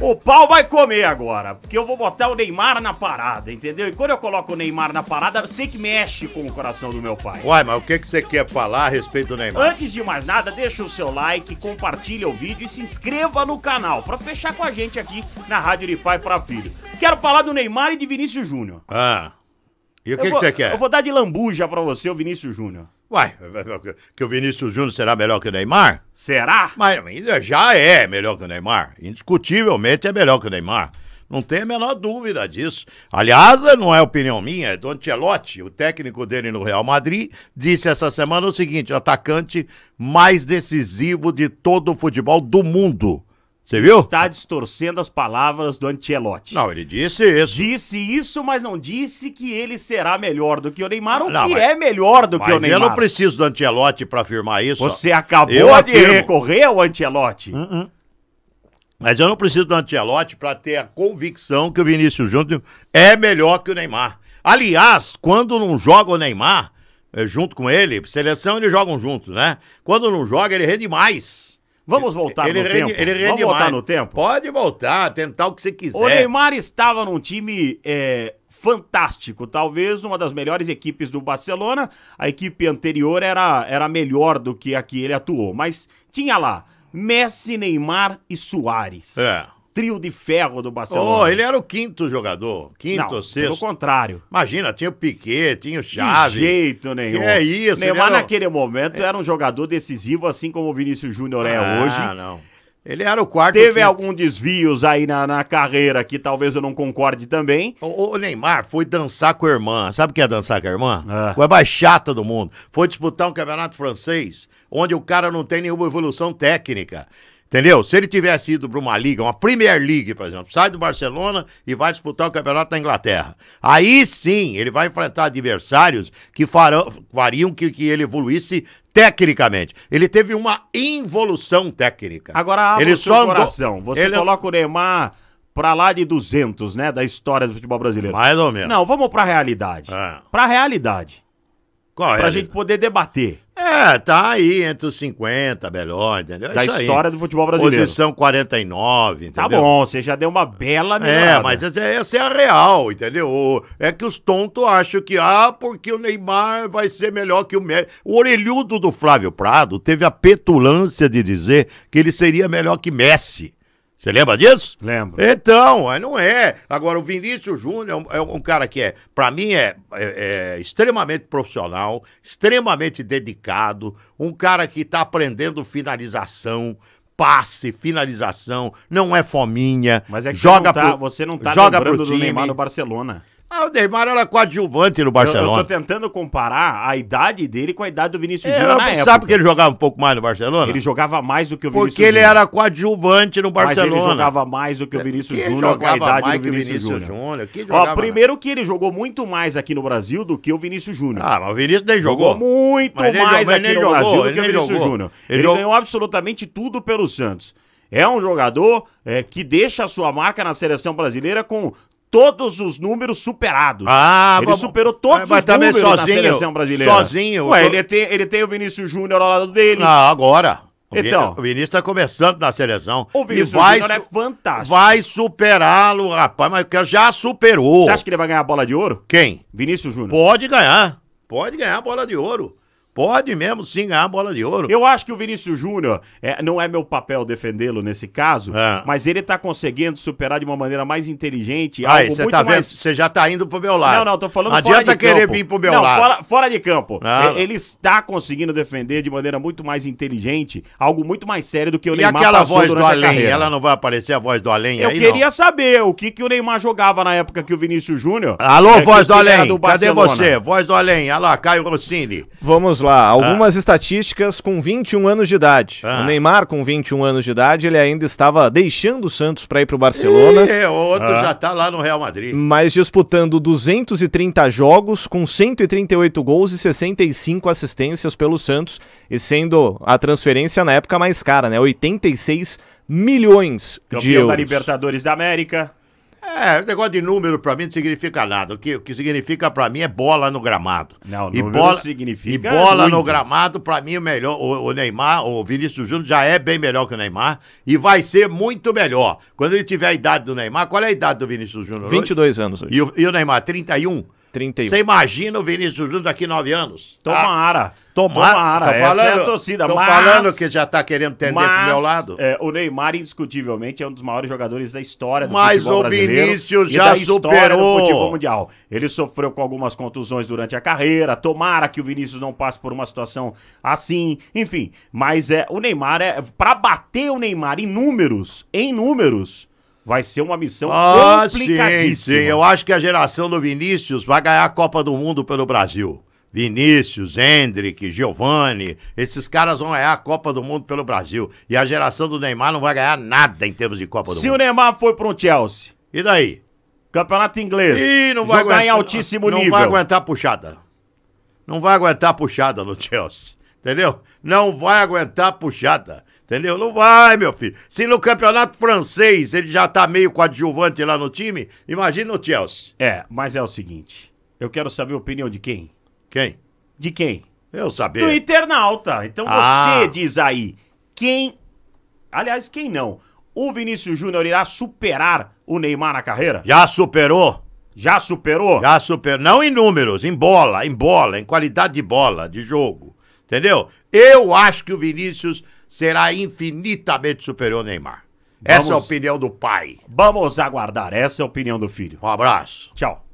O pau vai comer agora, porque eu vou botar o Neymar na parada, entendeu? E quando eu coloco o Neymar na parada, eu sei que mexe com o coração do meu pai. Uai, mas o que, que você quer falar a respeito do Neymar? Antes de mais nada, deixa o seu like, compartilha o vídeo e se inscreva no canal para fechar com a gente aqui na Rádio Unify para Filho. Quero falar do Neymar e de Vinícius Júnior. Ah. E o que, vou, que você quer? Eu vou dar de lambuja pra você, o Vinícius Júnior. Uai, que o Vinícius Júnior será melhor que o Neymar? Será? Mas ainda já é melhor que o Neymar. Indiscutivelmente é melhor que o Neymar. Não tem a menor dúvida disso. Aliás, não é opinião minha, é do Ancelotti, o técnico dele no Real Madrid, disse essa semana o seguinte: o atacante mais decisivo de todo o futebol do mundo você viu? Está distorcendo as palavras do Antielotti. Não, ele disse isso. Disse isso, mas não disse que ele será melhor do que o Neymar ou não, que mas, é melhor do que o Neymar. Mas eu não preciso do Antielotti para afirmar isso. Você acabou eu de afirmo. recorrer ao Antielotti. Uh -uh. Mas eu não preciso do Antielotti para ter a convicção que o Vinícius Júnior é melhor que o Neymar. Aliás, quando não joga o Neymar, eh, junto com ele, seleção eles jogam juntos, né? Quando não joga, ele rende mais. Vamos voltar ele no tempo. Ele Vamos voltar no tempo? Pode voltar, tentar o que você quiser. O Neymar estava num time é, fantástico, talvez uma das melhores equipes do Barcelona. A equipe anterior era, era melhor do que a que ele atuou, mas tinha lá Messi, Neymar e Soares. É trio de ferro do Barcelona. Oh, ele era o quinto jogador, quinto ou sexto. Pelo contrário. Imagina, tinha o Piquet, tinha o Xavi. De jeito nenhum. Que é isso, Neymar naquele momento é... era um jogador decisivo, assim como o Vinícius Júnior é ah, é hoje. Ah, não. Ele era o quarto. Teve alguns algum desvios aí na, na carreira que talvez eu não concorde também. O, o, Neymar foi dançar com a irmã. Sabe o que é dançar com a irmã? Ah. a mais chata do mundo. Foi disputar um campeonato francês, onde o cara não tem nenhuma evolução técnica. Entendeu? Se ele tivesse ido para uma liga, uma Premier League, por exemplo, sai do Barcelona e vai disputar o campeonato da Inglaterra. Aí sim, ele vai enfrentar adversários que farão, fariam que, que ele evoluísse tecnicamente. Ele teve uma involução técnica. Agora, ele só andou... Você ele... coloca o Neymar para lá de 200, né, da história do futebol brasileiro. Mais ou menos. Não, vamos para a realidade. É. Ah. Para a realidade. Qual é? Para a gente poder debater. É, tá aí entre os 50, melhor, entendeu? É da Isso história aí. do futebol brasileiro. Posição 49, tá entendeu? Tá bom, você já deu uma bela é, melhorada. É, mas essa, é, essa é a real, entendeu? É que os tontos acham que, ah, porque o Neymar vai ser melhor que o Messi. O orelhudo do Flávio Prado teve a petulância de dizer que ele seria melhor que Messi. Você lembra disso? Lembro. Então, aí não é. Agora, o Vinícius Júnior é, um, é cara que é, para mim, é, é, é, extremamente profissional, extremamente dedicado, um cara que tá aprendendo finalização, passe, finalização, não é fominha. Mas é que joga tá, você não tá, jogando tá joga lembrando pro time. do Neymar no Barcelona. Ah, o Neymar era coadjuvante no Barcelona. Eu, eu tô tentando comparar a idade dele com a idade do Vinícius é, Júnior na época. Sabe porque ele jogava um pouco mais no Barcelona? Ele jogava mais do que o Vinícius Porque Júnior. ele era coadjuvante no Barcelona. Mas ele jogava mais do que o é, Vinícius Júnior com a idade do Vinícius, Vinícius Júnior. Ó, primeiro que ele jogou muito mais aqui no Brasil do que o Vinícius Júnior. Ah, mas o Vinícius nem jogou. Jogou muito mas mais jogou, aqui no jogou, Brasil do que o Vinícius Júnior. Ele, ele jogou... ganhou absolutamente tudo pelo Santos. É um jogador é, que deixa a sua marca na seleção brasileira com todos os números superados. Ah, ele superou é, todos mas os números sozinho, da seleção brasileira. Sozinho. Ué, tô... ele, tem, ele tem o Vinícius Júnior ao lado dele. Ah, agora. Então, o Vinícius está começando na seleção. O Vinícius vai, Júnior é fantástico. Vai superá-lo, rapaz, mas já superou. Você acha que ele vai ganhar a bola de ouro? Quem? Vinícius Júnior. Pode ganhar. Pode ganhar a bola de ouro pode mesmo sim ganhar a bola de ouro. Eu acho que o Vinícius Júnior, é, não é meu papel defendê-lo nesse caso, é. mas ele tá conseguindo superar de uma maneira mais inteligente. Aí, você tá mais... vendo? Você já tá indo pro meu lado. Não, não, tô falando não fora de campo. Não adianta querer vir pro meu não, lado. Fora, fora de campo. Não. Ele está conseguindo defender de maneira muito mais inteligente, algo muito mais sério do que o e Neymar E aquela voz do além, ela não vai aparecer a voz do além Eu aí, queria não. saber o que, que o Neymar jogava na época que o Vinícius Júnior... Alô, é, voz do além, do cadê você? Voz do além, alô, Caio Rossini. Vamos lá lá, ah. algumas ah. estatísticas com 21 anos de idade. Ah. O Neymar, com 21 anos de idade, ele ainda estava deixando o Santos para ir para o Barcelona. E o outro ah. já está lá no Real Madrid. Mas disputando 230 jogos, com 138 gols e 65 assistências pelo Santos, e sendo a transferência na época mais cara, né? 86 milhões Campeão de euros. Campeão da Libertadores da América. É, negócio de número pra mim não significa nada. O que, o que significa pra mim é bola no gramado. Não, e bola, significa. E bola muito. no gramado, pra mim, o melhor. O, o, Neymar, o Vinícius Júnior já é bem melhor que o Neymar e vai ser muito melhor. Quando ele tiver a idade do Neymar, qual é a idade do Vinícius Júnior? 22 hoje? anos hoje. E o, e o Neymar, 31? 31. Você imagina o Vinícius Júnior daqui a 9 anos? Tomara. ara. Ah, Tomara. Tomara. Tá essa falando, é a torcida. Tô mas, falando que já tá querendo tender mas, pro meu lado. É, o Neymar, indiscutivelmente, é um dos maiores jogadores da história do mas futebol brasileiro. Mas o Vinícius já superou. Do futebol mundial. Ele sofreu com algumas contusões durante a carreira. Tomara que o Vinícius não passe por uma situação assim. Enfim, mas é o Neymar é para bater o Neymar em números, em números vai ser uma missão ah, complicadíssima. Sim, sim, eu acho que a geração do Vinícius vai ganhar a Copa do Mundo pelo Brasil. Vinícius, Hendrick, Giovani, esses caras vão ganhar a Copa do Mundo pelo Brasil. E a geração do Neymar não vai ganhar nada em termos de Copa do Se Mundo. Se o Neymar foi para um Chelsea. E daí? Campeonato inglês. E não vai jogar aguentar, em altíssimo não nível. Não vai aguentar puxada. Não vai aguentar puxada no Chelsea. Entendeu? Não vai aguentar puxada. Entendeu? Não vai, meu filho. Se no campeonato francês ele já tá meio coadjuvante lá no time, imagina o Chelsea. É, mas é o seguinte. Eu quero saber a opinião de quem? Quem? De quem? Eu sabia. Do internauta. Então ah. você diz aí quem. Aliás, quem não? O Vinícius Júnior irá superar o Neymar na carreira? Já superou. Já superou? Já superou. Não em números, em bola, em bola, em qualidade de bola, de jogo. Entendeu? Eu acho que o Vinícius será infinitamente superior ao Neymar. Vamos... Essa é a opinião do pai. Vamos aguardar. Essa é a opinião do filho. Um abraço. Tchau.